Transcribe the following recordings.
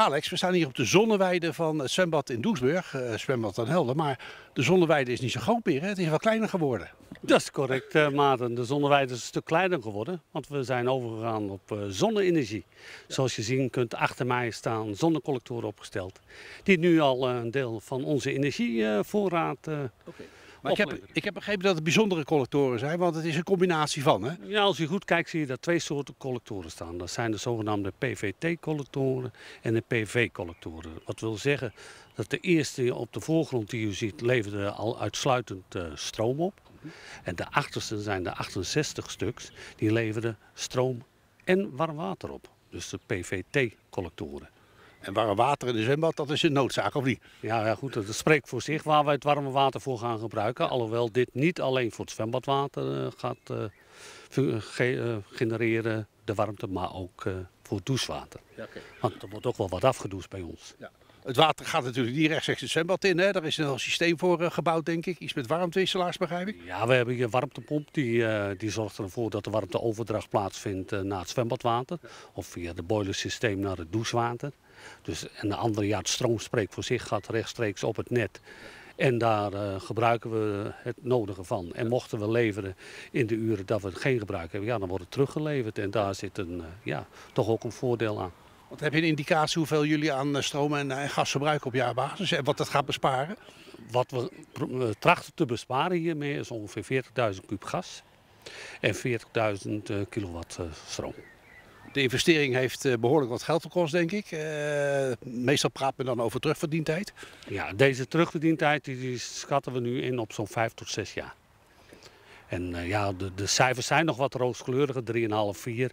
Alex, we staan hier op de zonneweide van het zwembad in Doesburg, uh, zwembad aan Helden. Maar de zonneweide is niet zo groot meer, hè? het is wel kleiner geworden. Dat is correct, uh, Maarten. De zonneweide is een stuk kleiner geworden, want we zijn overgegaan op uh, zonne-energie. Zoals je zien kunt, achter mij staan zonnecollectoren opgesteld, die nu al een deel van onze energievoorraad ik heb, ik heb, begrepen dat het bijzondere collectoren zijn, want het is een combinatie van, hè? Ja, als je goed kijkt zie je dat twee soorten collectoren staan. Dat zijn de zogenaamde PVT-collectoren en de PV-collectoren. Wat wil zeggen dat de eerste op de voorgrond die u ziet leverde al uitsluitend eh, stroom op. En de achterste zijn de 68 stuks, die leverden stroom en warm water op. Dus de PVT-collectoren. En warm water in de zwembad, dat is een noodzaak, of niet? Ja, ja goed, dat spreekt voor zich waar wij het warme water voor gaan gebruiken. Alhoewel dit niet alleen voor het zwembadwater eh, gaat eh, eh, genereren, de warmte, maar ook voor douchewater. Ja, Want er wordt ook wel wat afgedoucht bij ons. Ja. Het water gaat natuurlijk niet rechtstreeks het zwembad in. Hè? Daar is een systeem voor eh, gebouwd, denk ik. Iets met warmtewisselaars, begrijp ik? Ja, we hebben hier een warmtepomp. Die, eh, die zorgt ervoor dat de warmteoverdracht plaatsvindt eh, naar het zwembadwater. Of via het boilersysteem naar het douchewater. Dus, en de andere, ja, het spreekt voor zich, gaat rechtstreeks op het net. En daar gebruiken we het nodige van. En mochten we leveren in de uren dat we geen gebruik hebben, ja, dan wordt het teruggeleverd. En daar zit een, ja, toch ook een voordeel aan. Want heb je een indicatie hoeveel jullie aan eh, stroom en eh, gas verbruiken op jaarbasis en wat dat gaat besparen? Wat we eh, trachten te besparen hiermee is ongeveer 40.000 kub gas en 40.000 kilowatt stroom. De investering heeft behoorlijk wat geld gekost, denk ik. meestal praat men dan over terugverdientijd. Ja, deze terugverdientijd die schatten we nu in op zo'n 5 tot 6 jaar. En eh, ja, de, de, cijfers zijn nog wat rooskleuriger, 3,5, 4.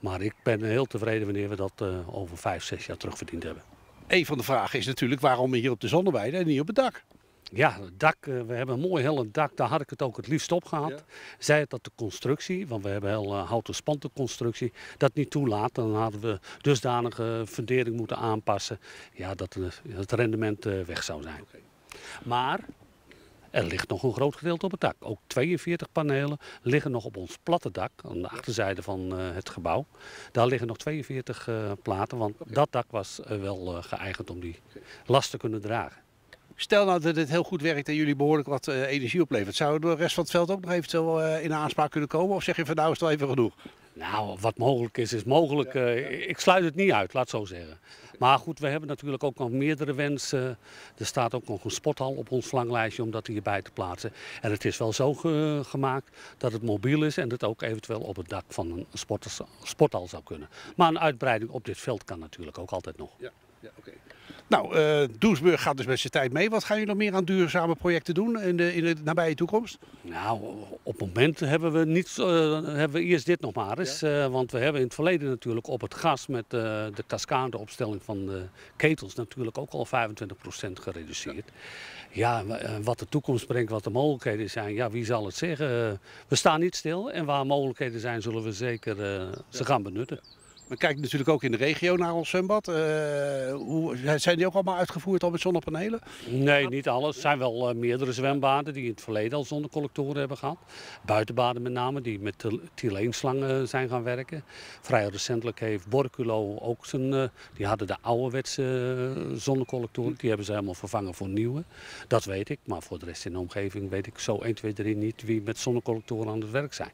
Maar ik ben heel tevreden wanneer we dat eh, over 5, 6 jaar terugverdiend hebben. Een van de vragen is natuurlijk waarom hier op de zonneweide en niet op het dak? Ja, het dak, eh, we hebben een mooi hellend dak, daar had ik het ook het liefst op gehad. Zij het dat de constructie, want we hebben heel uh, houten spantenconstructie, dat niet toelaat. Dan hadden we dusdanige fundering moeten aanpassen, ja, dat het rendement weg zou zijn. Maar er ligt nog een groot gedeelte op het dak. Ook 42 panelen liggen nog op ons platte dak, aan de achterzijde van eh, het gebouw. Daar liggen nog 42 eh, platen, want dat dak was eh, wel geëigend om die last te kunnen dragen. Stel nou dat het heel goed werkt en jullie behoorlijk wat energie oplevert. Zou de rest van het veld ook nog eventueel in aanspraak kunnen komen? Of zeg je van nou is het wel even genoeg? Nou, wat mogelijk is, is mogelijk. Eh, ik sluit het niet uit, laat het zo zeggen. Maar goed, we hebben natuurlijk ook nog meerdere wensen. Er staat ook nog een sporthal op ons verlanglijstje om dat hierbij te plaatsen. En het is wel zo gemaakt dat het mobiel is en dat ook eventueel op het dak van een sporthal zou kunnen. Maar een uitbreiding op dit veld kan natuurlijk ook altijd nog. Ja, ja oké. Nou, uh, gaat dus met zijn tijd mee. Wat gaan jullie nog meer aan duurzame projecten doen in de, in de nabije toekomst? Nou, op het moment hebben we, niet, eh, hebben we eerst dit nog maar eens. Eh, want we hebben in het verleden natuurlijk op het gas met de cascade opstelling van de ketels natuurlijk ook al 25% gereduceerd. Ja, ja wat de toekomst brengt, wat de mogelijkheden zijn, ja, wie zal het zeggen? we staan niet stil en waar mogelijkheden zijn zullen we zeker ze gaan benutten. We kijken natuurlijk ook in de regio naar ons zwembad. Eh, hoe, zijn die ook allemaal uitgevoerd al met zonnepanelen? Nee, niet alles. Er zijn wel eh, meerdere zwembaden die in het verleden al zonnecollectoren hebben gehad. Buitenbaden met name, die met tyleenslangen zijn gaan werken. Vrij recentelijk heeft Borculo ook zijn... Eh, die hadden de ouderwetse zonnecollectoren. Die hebben ze helemaal vervangen voor nieuwe. Dat weet ik, maar voor de rest in de omgeving weet ik zo 1, 2, 3 niet wie met zonnecollectoren aan het werk zijn.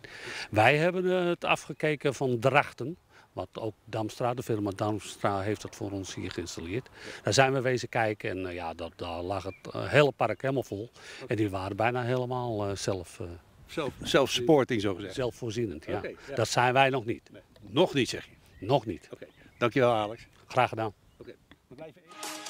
Wij hebben het afgekeken van Drachten. Wat ook Damstra, de firma Damstra, heeft dat voor ons hier geïnstalleerd. Daar zijn we wezen kijken en eh, ja, dat, daar lag het eh, hele park helemaal vol. En die waren bijna helemaal uh, zelf... Zelf, zelfsporting, zo gezegd. Zelfvoorzienend, ja. Dat zijn wij nog niet. Nog niet, zeg je? Nog niet. Okay. Dankjewel, Alex. Graag gedaan. Okay.